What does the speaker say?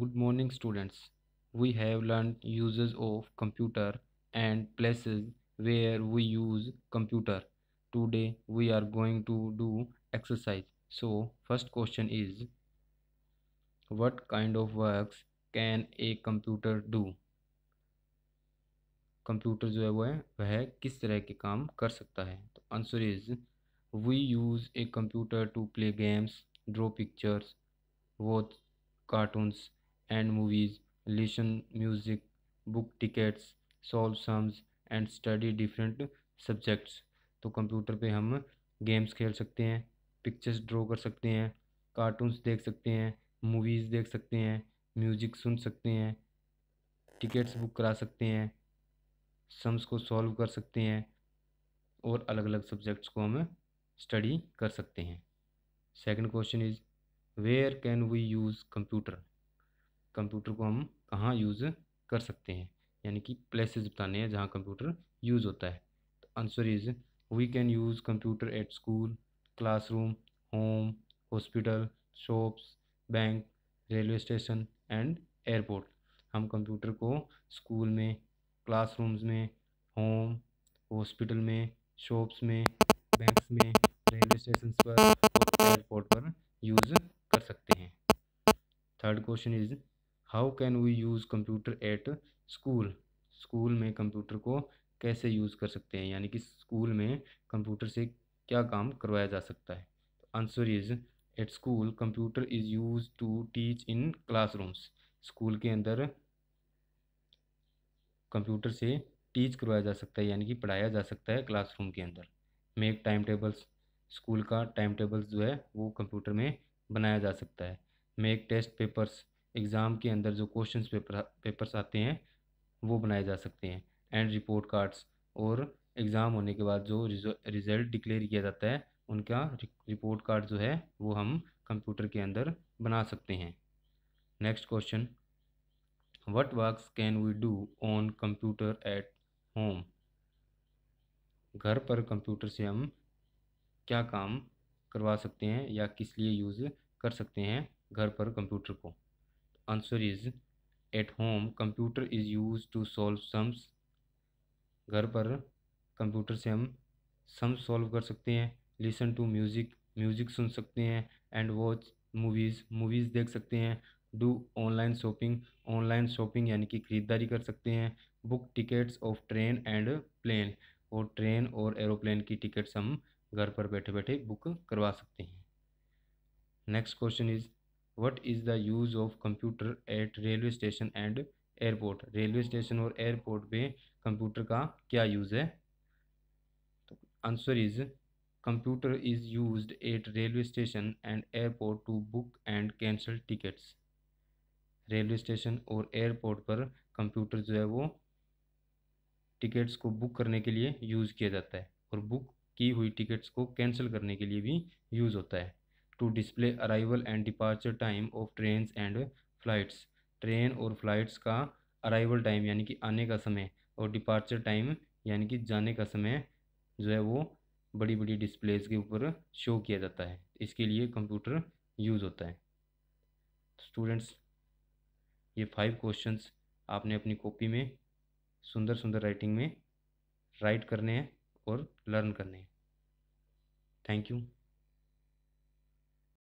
Good morning students. We have learned uses of computer and places where we use computer. Today we are going to do exercise. So first question is what kind of works can a computer do? Computer, जो है वो है वह किस तरह के काम कर सकता है तो answer is we use a computer to play games draw pictures watch and movies, listen music, book tickets, solve sums and study different subjects. तो कंप्यूटर पे हम गेम्स खेल सकते हैं पिक्चर्स ड्रॉ कर सकते हैं कार्टून्स देख सकते हैं मूवीज़ देख सकते हैं म्यूजिक सुन सकते हैं टिकट्स बुक करा सकते हैं सम्स को सॉल्व कर सकते हैं और अलग अलग सब्जेक्ट्स को हम स्टडी कर सकते हैं second question is where can we use computer computer को हम कहाँ यूज़ कर सकते हैं यानी कि प्लेसेस बताने हैं जहाँ कंप्यूटर यूज़ होता है तो answer is we can use computer at school classroom home hospital shops bank railway station and airport हम कंप्यूटर को स्कूल में क्लासरूम्स में होम हॉस्पिटल में शॉप्स में बैंक्स में रेलवे स्टेशन पर और एयरपोर्ट पर यूज़ कर सकते हैं third question is how can we use computer at school school में कंप्यूटर को कैसे यूज़ कर सकते हैं यानी कि स्कूल में कंप्यूटर से क्या काम करवाया जा सकता है answer is at school computer is use to teach in classrooms school के अंदर कंप्यूटर से टीच करवाया जा सकता है यानी कि पढ़ाया जा सकता है क्लासरूम के अंदर मेक टाइम टेबल्स स्कूल का टाइम टेबल्स जो है वो कंप्यूटर में बनाया जा सकता है मेक टेस्ट पेपर्स एग्ज़ाम के अंदर जो क्वेश्चन पेपर पेपर्स आते हैं वो बनाए जा सकते हैं एंड रिपोर्ट कार्ड्स और एग्ज़ाम होने के बाद जो रिज़ल्ट डिक्लेयर किया जाता है उनका रिपोर्ट कार्ड जो है वो हम कंप्यूटर के अंदर बना सकते हैं next question what works can we do on computer at home घर पर कंप्यूटर से हम क्या काम करवा सकते हैं या किस लिए यूज़ कर सकते हैं घर पर कंप्यूटर को answer is at home computer is use to solve sums घर पर कंप्यूटर से हम सम्स सॉल्व कर सकते हैं लिसन टू म्यूज़िक म्यूज़िक सुन सकते हैं एंड वॉच मूवीज़ मूवीज़ देख सकते हैं do online shopping online shopping यानी कि ख़रीदारी कर सकते हैं book tickets of train and plane और ट्रेन और एरोप्लेन की टिकट्स हम घर पर बैठे बैठे बुक करवा सकते हैं next question is what is the use of computer at railway station and airport railway station और एयरपोर्ट पे कंप्यूटर का क्या यूज़ है तो answer is computer is use at railway station and airport to book and cancel tickets railway station और airport पर computer जो है वो टिकट्स को बुक करने के लिए यूज़ किया जाता है और बुक की हुई टिकट्स को कैंसिल करने के लिए भी यूज़ होता है to display arrival and departure time of trains and flights train और फ्लाइट्स का अराइवल टाइम यानी कि आने का समय और डिपार्चर टाइम यानी कि जाने का समय जो है वो बड़ी बड़ी डिस्प्लेज के ऊपर शो किया जाता है इसके लिए कंप्यूटर यूज़ होता है स्टूडेंट्स ये फाइव क्वेश्चंस आपने अपनी कॉपी में सुंदर सुंदर राइटिंग में राइट करने हैं और लर्न करने हैं थैंक यू